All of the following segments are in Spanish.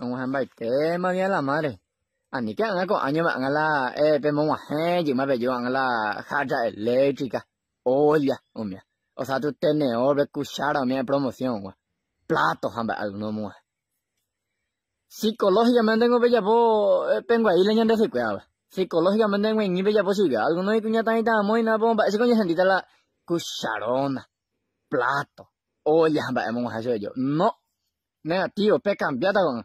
ông hàm bài thế mà nghe là mà đấy anh đi cái eh bên mông hè chỉ mà bây giờ la là eléctrica ra lệ o sea tú tienes ahora escuchar a mi promoción wa plato hamba alguno mua psicológicamente tengo bella po eh, tengo ahí leyendo ese psicológicamente tengo en bella po alguno de cuña tan y tan muy na bomba ese coño sentita la cucharona plato olla hamba hemos hecho yo no negativo pe cambiada con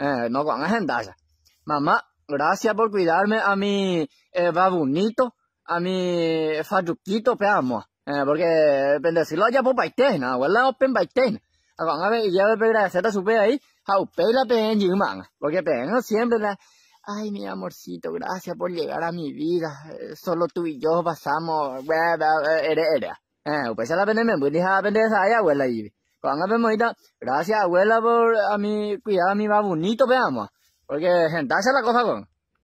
Eh, no con a Mamá, gracias por cuidarme a mi eh, babunito, a mi eh, pe peamos. Eh, porque bendecirlo allá por paitena, abuela open paitena. Van a ah, ver, y ya ve agradecer a su ahí, a usted la peen porque Porque no siempre la... Ay, mi amorcito, gracias por llegar a mi vida. Eh, solo tú y yo pasamos... Ere, ere. Eh, pues se la me dije a pendeja ahí, abuela, y gracias abuela por a mí cuidar a mi más bonito, veamos. Porque sentarse la cosa con.